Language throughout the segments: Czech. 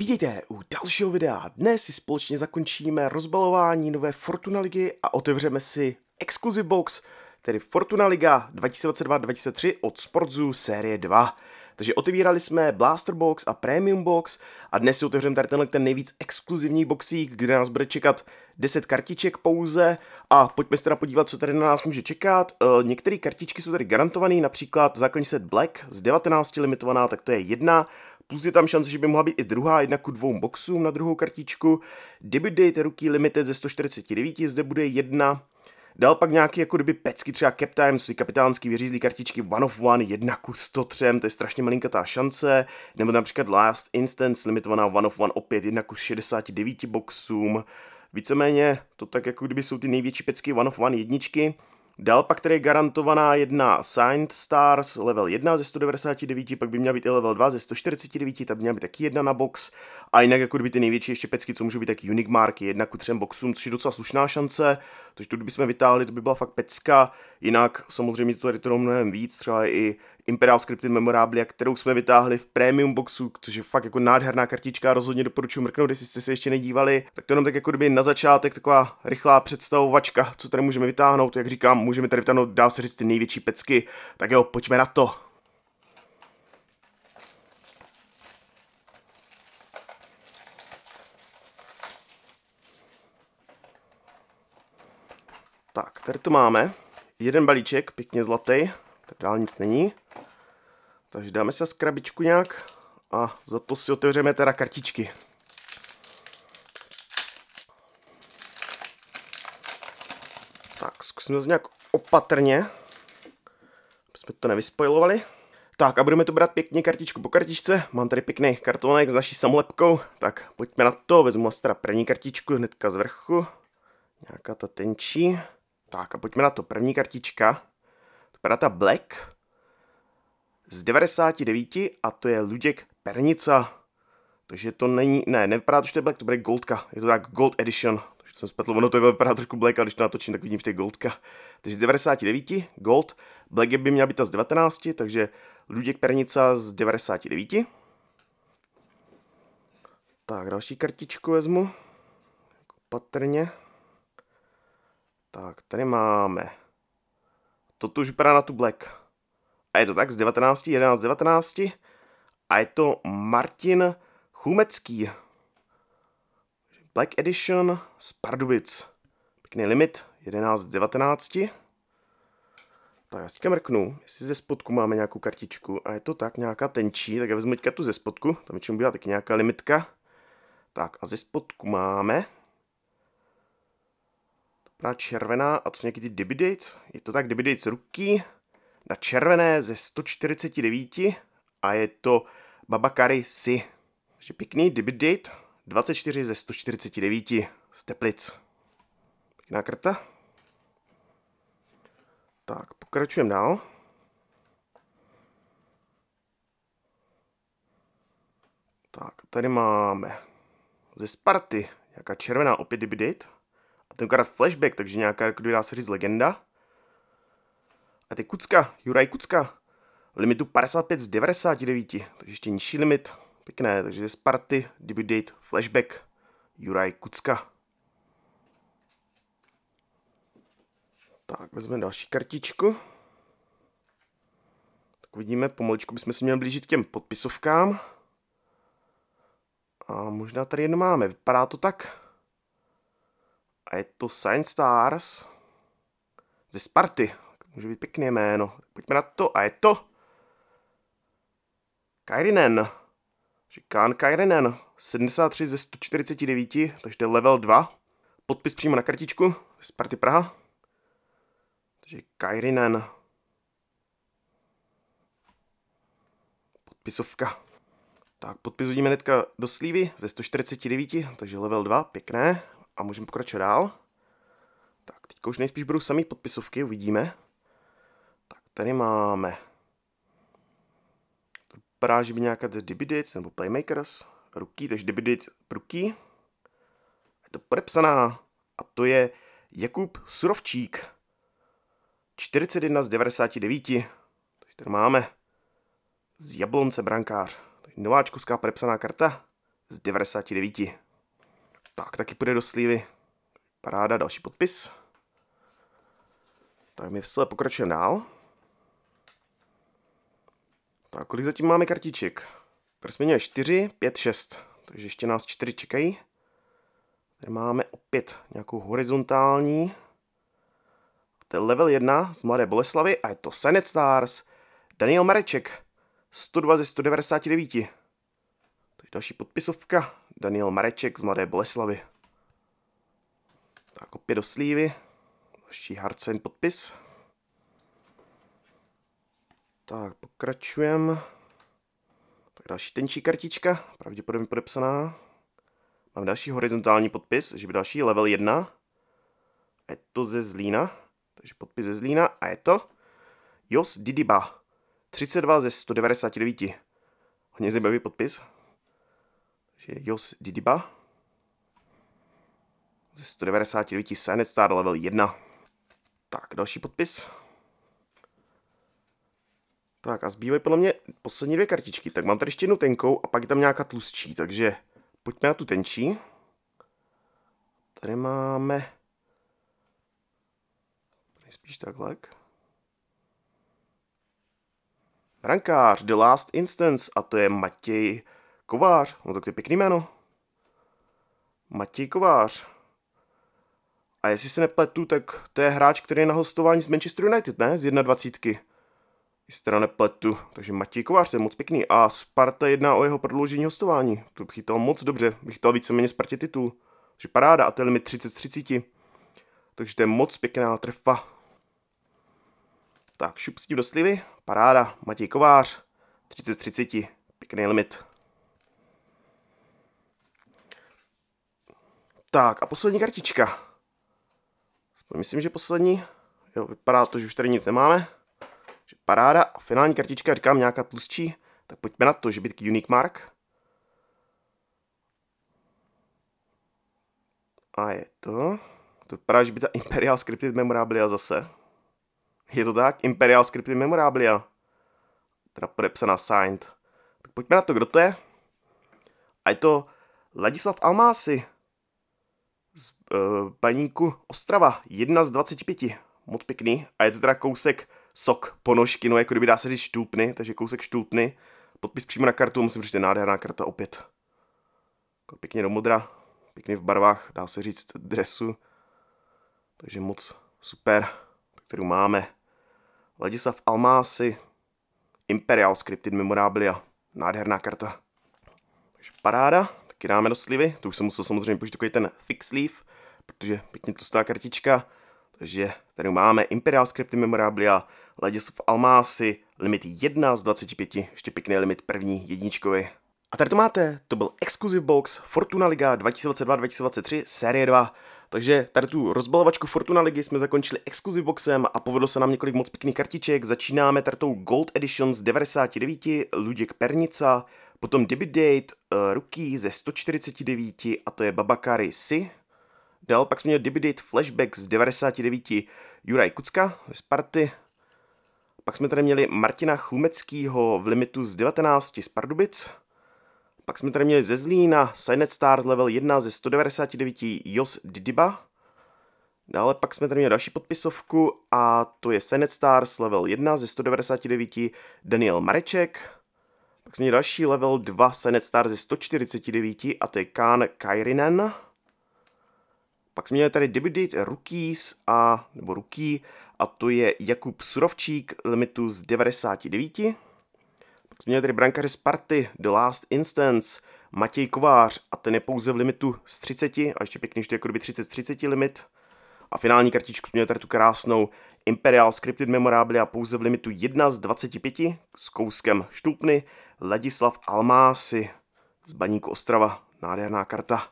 Vítejte u dalšího videa. Dnes si společně zakončíme rozbalování nové Fortuna ligy a otevřeme si Exclusive Box, tedy Fortuna Liga 2022-2023 od Sportzu série 2. Takže otevírali jsme Blaster Box a Premium Box a dnes si otevřeme tady tenhle ten nejvíc exkluzivní boxík, kde nás bude čekat 10 kartiček pouze a pojďme se teda podívat, co tady na nás může čekat. Eh, některé kartičky jsou tady garantované, například základní set Black z 19 limitovaná, tak to je jedna. Plus je tam šance, že by mohla být i druhá, jedna ku dvou boxům na druhou kartičku. Debut date ruky limited ze 149, zde bude jedna. Dal pak nějaký jako kdyby pecky, třeba Cap Time, jsou kapitánský vyřízlý kartičky One of One, jedna ku 103, to je strašně malinkatá šance, nebo například Last Instance, limitovaná One of One opět jedna ku 69 boxům. Víceméně to tak jako kdyby jsou ty největší pecky One of One jedničky. Dál pak tady je garantovaná jedna Signed Stars, level 1 ze 199, pak by měla být i level 2 ze 149, tak by měla být taky jedna na box. A jinak jako kdyby ty největší ještě pecky, co můžou být, tak Unique Marky, jedna ku třem boxům, což je docela slušná šance, takže to kdybychom vytáhli, to by byla fakt pecka. Jinak samozřejmě to tady to mnohem víc, třeba i Imperial Scripted Memorabilia, kterou jsme vytáhli v Premium Boxu, což je fakt jako nádherná kartička, rozhodně doporučuji mrknout, jestli jste se ještě nedívali. Tak to jenom tak jako kdyby na začátek taková rychlá představovačka, co tady můžeme vytáhnout. Jak říkám, můžeme tady vytáhnout, dá se říct, ty největší pecky. Tak jo, pojďme na to. Tak, tady to máme. Jeden balíček, pěkně zlatý. tak dál nic není. Takže dáme se skrabičku nějak a za to si otevřeme teda kartičky. Tak, zkusíme to nějak opatrně, aby jsme to nevyspojilovali. Tak a budeme to brát pěkně kartičku po kartičce. Mám tady pěkný kartonek s naší samolepkou, tak pojďme na to. Vezmu asi teda první kartičku hnedka z vrchu. Nějaká ta tenčí. Tak a pojďme na to. První kartička. To je ta Black z 99 a to je Luděk Pernica. Takže to není, ne, nevypadá to, že to je Black, to bude Goldka. Je to tak Gold Edition. Takže jsem spletl, ono to vypadá trošku Black, ale když to natočím, tak vidím, že to je Goldka. Takže z 99 Gold, Black by měla být ta z 19, takže Luděk Pernica z 99. Tak, další kartičku vezmu. Jako patrně. Tak, tady máme. To už vypadá na tu Black a je to tak, z 19, 11, 19 a je to Martin Chumecký. Black Edition z Pardubic. Pěkný limit, 11 z 19. Tak já si teďka mrknu, jestli ze spodku máme nějakou kartičku a je to tak nějaká tenčí, tak já vezmu teďka tu ze spodku, tam většinou byla taky nějaká limitka. Tak a ze spodku máme Dobrá červená a to jsou nějaký ty Dibidates, je to tak Dibidates ruky, na červené ze 149 a je to Babakary Si. Takže pěkný date 24 ze 149 z Teplic. Pěkná krta. Tak, pokračujeme dál. Tak, tady máme ze Sparty nějaká červená opět date A tenkrát flashback, takže nějaká, jako kdo dá se říct, legenda. A ty Kucka, Juraj Kucka, limitu 55 z 99, takže ještě nižší limit, pěkné, takže ze Sparty, debut date, flashback, Juraj Kucka. Tak, vezmeme další kartičku. Tak vidíme, pomaličku bychom se měli blížit k těm podpisovkám. A možná tady jedno máme, vypadá to tak. A je to Science Stars ze Sparty, Může být pěkné jméno. Pojďme na to. A je to... Kairinen. Říkán Kairinen. 73 ze 149, takže to je level 2. Podpis přímo na kartičku z party Praha. Takže Kairinen. Podpisovka. Tak, podpis hodíme netka do slívy ze 149, takže level 2, pěkné. A můžeme pokračovat dál. Tak, teďka už nejspíš budou samý podpisovky, uvidíme. Tady máme paráž by nějaká Dibidic, nebo Playmakers, ruky, takže Dibidic, ruky. Je to podepsaná a to je Jakub Surovčík. 41 z 99. Takže tady máme z Jablonce brankář. Nováčkovská podepsaná karta z 99. Tak, taky půjde do slívy. Paráda, další podpis. Tak my v pokračujeme dál. Tak, kolik zatím máme kartiček? Tady jsme měli 4, 5, 6. Takže ještě nás 4 čekají. Tady máme opět nějakou horizontální. To je level 1 z Mladé Boleslavy a je to Senet Stars. Daniel Mareček, 102 ze 199. To je další podpisovka. Daniel Mareček z Mladé Boleslavy. Tak opět do slívy. Další Harcen podpis. Tak, pokračujeme. Tak další tenčí kartička, pravděpodobně podepsaná. Mám další horizontální podpis, že by další level 1. Je to ze Zlína, takže podpis ze Zlína a je to Jos Didiba, 32 ze 199. Hodně zajímavý podpis. Takže Jos Didiba ze 199 Senet Star level 1. Tak, další podpis. Tak a zbývají podle mě poslední dvě kartičky. Tak mám tady ještě jednu tenkou a pak je tam nějaká tlustší, takže pojďme na tu tenčí. Tady máme... Nejspíš takhle. Brankář, The Last Instance, a to je Matěj Kovář. No tak to je pěkný jméno. Matěj Kovář. A jestli se nepletu, tak to je hráč, který je na hostování z Manchester United, ne? Z 21 jestli teda nepletu. Takže Matěj Kovář, to je moc pěkný. A Sparta jedná o jeho prodloužení hostování. To bych chytal moc dobře, bych chytal víceméně Spartě titul. Takže paráda a to je limit 30 30. Takže to je moc pěkná trefa. Tak, šup s tím do slivy, paráda, Matěj Kovář, 30 30, pěkný limit. Tak a poslední kartička. Myslím, že poslední. Jo, vypadá to, že už tady nic nemáme. Paráda a finální kartička, říkám nějaká tlustší, tak pojďme na to, že byt Unique Mark. A je to... To vypadá, že by ta Imperial Scripted Memorabilia zase. Je to tak? Imperial Scripted Memorabilia. Teda podepsaná signed. Tak pojďme na to, kdo to je? A je to Ladislav Almásy. Z uh, eh, paníku Ostrava. 1 z 25. Moc pěkný. A je to teda kousek sok ponožky, no jako kdyby dá se říct štůpny, takže kousek štůpny. Podpis přímo na kartu, musím říct, že nádherná karta opět. Jako pěkně do modra, pěkně v barvách, dá se říct, dresu. Takže moc super, kterou máme. Ladislav Almásy, Imperial Scripted Memorabilia, nádherná karta. Takže paráda, taky dáme do slivy, to už jsem musel samozřejmě použít takový ten fix sleeve, protože pěkně tlustá kartička, že tady máme Imperial Scripty Memorabilia, of Almásy, limit 1 z 25, ještě pěkný limit první jedničkovi. A tady to máte, to byl Exclusive Box Fortuna Liga 2022-2023 série 2. Takže tady tu rozbalovačku Fortuna Ligy jsme zakončili Exclusive Boxem a povedlo se nám několik moc pěkných kartiček. Začínáme tady tou Gold Edition z 99, Luděk Pernica, potom Debit Date, uh, Rookie ze 149 a to je Babakary Si Dál pak jsme měli Dibidit Flashback z 99 Juraj Kucka z Sparty. Pak jsme tady měli Martina Chlumeckýho v limitu z 19 z Pardubic. Pak jsme tady měli ze Zlína Signet Stars level 1 ze 199 Jos Didiba. Dále pak jsme tady měli další podpisovku a to je Senet Stars level 1 ze 199 Daniel Mareček. Pak jsme měli další level 2 Senet Stars ze 149 a to je Kán Kairinen. Pak jsme měli tady Debudate Rookies a, nebo Rookie, a to je Jakub Surovčík, limitu z 99. Pak jsme měli tady brankaře party The Last Instance, Matěj Kovář a ten je pouze v limitu z 30 a ještě pěkně, je jako kdyby 30 z 30 limit. A finální kartičku měl měli tady tu krásnou Imperial Scripted Memorabilia pouze v limitu 1 z 25 s kouskem štupny Ladislav Almásy z Baníku Ostrava. Nádherná karta.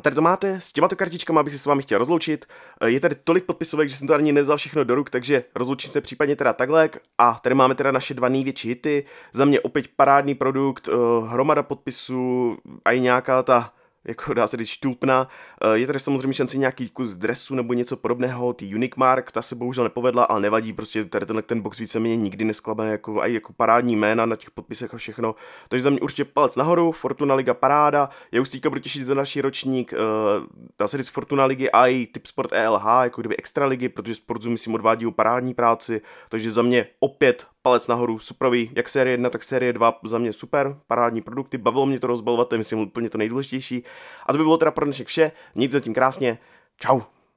A tady to máte, s těmato kartičkami bych se s vámi chtěl rozloučit. E, je tady tolik podpisovek, že jsem to ani nezal všechno do ruk, takže rozloučím se případně teda takhle. A tady máme teda naše dva největší hity. Za mě opět parádní produkt, e, hromada podpisů a i nějaká ta jako dá se říct štulpna. Eh, je tady samozřejmě šance nějaký kus dresu nebo něco podobného, ty Unique Mark, ta se bohužel nepovedla, ale nevadí, prostě tady tenhle ten box víceméně nikdy nesklame, jako, a jako parádní jména na těch podpisech a všechno. Takže za mě určitě palec nahoru, Fortuna Liga paráda, je už těšit za další ročník, eh, dá se říct Fortuna Ligy a i Tipsport ELH, jako kdyby extra ligy, protože Sportzu myslím odvádí parádní práci, takže za mě opět palec nahoru, suprový, jak série 1, tak série 2, za mě super, parádní produkty, bavilo mě to rozbalovat, to je myslím úplně to nejdůležitější. A to by bylo teda pro dnešek vše, nic zatím krásně, čau.